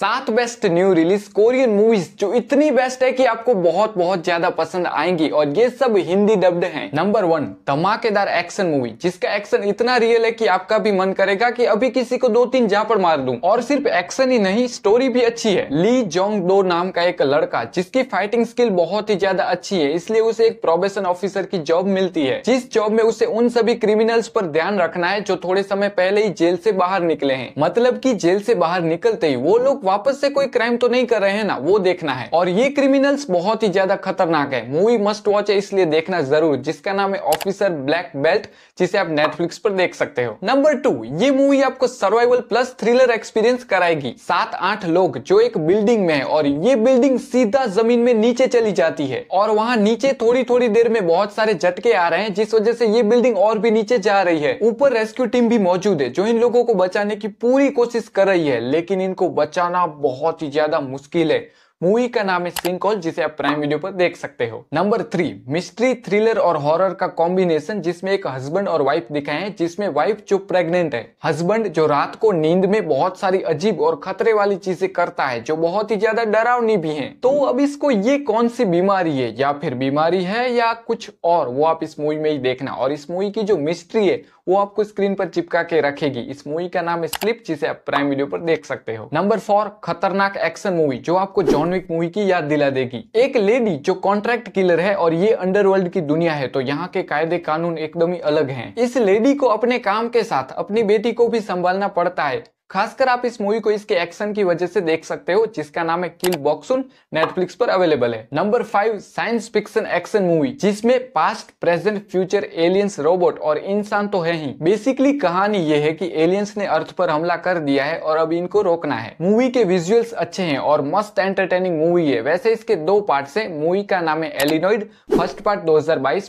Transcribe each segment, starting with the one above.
सात best new release Korean movies जो इतनी बेस्ट है कि आपको बहुत बहुत ज्यादा पसंद आएंगी और ये सब हिंदी डब्ड हैं नंबर वन धमाकेदार एक्शन मूवी जिसका एक्शन इतना रियल है कि आपका भी मन करेगा कि अभी किसी को दो तीन जापड़ मार दूं और सिर्फ एक्शन ही नहीं स्टोरी भी अच्छी है ली जोंग दो नाम का एक लड़का जिसकी फाइटिंग स्किल बहुत ही ज्यादा अच्छी है इसलिए उसे एक प्रोबेशन ऑफिसर की जॉब मिलती है जिस जॉब में उसे उन सभी क्रिमिनल्स पर ध्यान रखना है जो थोड़े समय पहले ही जेल से बाहर निकले हैं मतलब की जेल से बाहर निकलते ही वो लोग वापस से कोई क्राइम तो नहीं कर रहे हैं ना वो देखना है और ये क्रिमिनल्स बहुत ही ज्यादा खतरनाक है मूवी मस्ट वॉच है इसलिए देखना जरूर जिसका नाम है ऑफिसर ब्लैक बेल्ट जिसे आप नेटफ्लिक्स पर देख सकते हो नंबर टू ये मूवी आपको सर्वाइवल प्लस थ्रिलर एक्सपीरियंस कराएगी सात आठ लोग जो एक बिल्डिंग में है और ये बिल्डिंग सीधा जमीन में नीचे चली जाती है और वहाँ नीचे थोड़ी थोड़ी देर में बहुत सारे झटके आ रहे हैं जिस वजह से ये बिल्डिंग और भी नीचे जा रही है ऊपर रेस्क्यू टीम भी मौजूद है जो इन लोगों को बचाने की पूरी कोशिश कर रही है लेकिन इनको बचाना करना बहुत ही ज्यादा मुश्किल है मूवी का नाम है सिंक कॉल जिसे आप प्राइम वीडियो पर देख सकते हो नंबर थ्री मिस्ट्री थ्रिलर और हॉरर का कॉम्बिनेशन जिसमें एक हस्बैंड और वाइफ दिखाए हैं जिसमें वाइफ जो प्रेग्नेंट है हस्बैंड जो रात को नींद में बहुत सारी अजीब और खतरे वाली चीजें करता है जो बहुत ही ज्यादा डरावनी भी है तो अब इसको ये कौन सी बीमारी है या फिर बीमारी है या कुछ और वो आप इस मूवी में ही देखना और इस मूवी की जो मिस्ट्री है वो आपको स्क्रीन पर चिपका के रखेगी इस मूवी का नाम है स्लिप जिसे आप प्राइम वीडियो पर देख सकते हो नंबर फोर खतरनाक एक्शन मूवी जो आपको जॉन विक मूवी की याद दिला देगी एक लेडी जो कॉन्ट्रैक्ट किलर है और ये अंडरवर्ल्ड की दुनिया है तो यहाँ के कायदे कानून एकदम ही अलग है इस लेडी को अपने काम के साथ अपनी बेटी को भी संभालना पड़ता है खासकर आप इस मूवी को इसके एक्शन की वजह से देख सकते हो जिसका नाम है किल बॉक्सुन नेटफ्लिक्स पर अवेलेबल है number five science fiction action movie जिसमें past present future aliens robot और इंसान तो है ही बेसिकली कहानी ये है कि एलियंस ने अर्थ पर हमला कर दिया है और अब इनको रोकना है मूवी के विजुअल्स अच्छे है और मस्त एंटरटेनिंग मूवी है वैसे इसके दो पार्ट है मूवी का नाम है एलिनोइड फर्स्ट पार्ट दो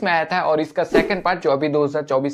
में आया था और इसका सेकंड पार्ट जो अभी दो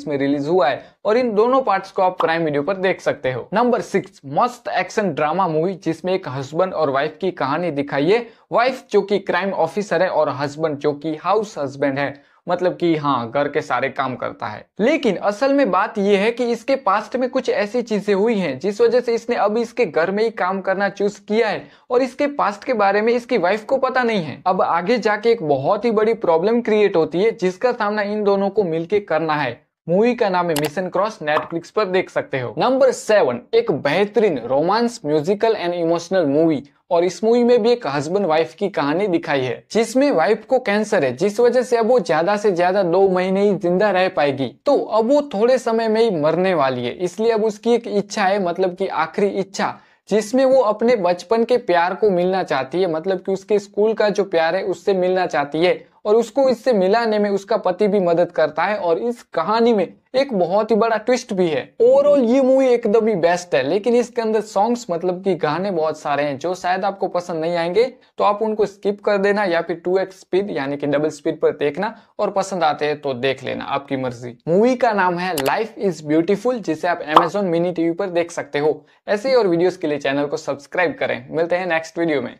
में रिलीज हुआ है और इन दोनों पार्ट को आप प्राइम वीडियो पर देख सकते हो नंबर सिक्स मस्त एक्शन ड्रामा मूवी जिसमें एक हस्बैंड और वाइफ की कहानी दिखाई है वाइफ जो कि क्राइम ऑफिसर है और हस्बैंड जो कि हाउस हस्बैंड है मतलब कि हाँ घर के सारे काम करता है लेकिन असल में बात यह है कि इसके पास्ट में कुछ ऐसी चीजें हुई हैं जिस वजह से इसने अब इसके घर में ही काम करना चूज किया है और इसके पास्ट के बारे में इसकी वाइफ को पता नहीं है अब आगे जाके एक बहुत ही बड़ी प्रॉब्लम क्रिएट होती है जिसका सामना इन दोनों को मिलकर करना है मूवी का नाम है मिशन क्रॉस नेटफ्लिक्स पर देख सकते हो नंबर सेवन एक बेहतरीन romance musical and emotional movie और इस मूवी में भी एक हस्बैंड वाइफ की कहानी दिखाई है जिसमें वाइफ को कैंसर है जिस वजह से अब वो ज्यादा से ज्यादा दो महीने ही जिंदा रह पाएगी तो अब वो थोड़े समय में ही मरने वाली है इसलिए अब उसकी एक इच्छा है मतलब की आखिरी इच्छा जिसमें वो अपने बचपन के प्यार को मिलना चाहती है मतलब कि उसके स्कूल का जो प्यार है उससे मिलना चाहती है और उसको इससे मिलाने में उसका पति भी मदद करता है और इस कहानी में एक बहुत ही बड़ा ट्विस्ट भी है ओवरऑल ये मूवी एकदम ही बेस्ट है लेकिन इसके अंदर सॉन्ग्स मतलब कि गाने बहुत सारे हैं जो शायद आपको पसंद नहीं आएंगे तो आप उनको स्किप कर देना या फिर टू एक्स स्पीड यानी कि डबल स्पीड पर देखना और पसंद आते हैं तो देख लेना आपकी मर्जी मूवी का नाम है लाइफ इज ब्यूटीफुल जिसे आप एमेजोन मिनी टीवी पर देख सकते हो ऐसे और वीडियोस के लिए चैनल को सब्सक्राइब करें मिलते हैं नेक्स्ट वीडियो में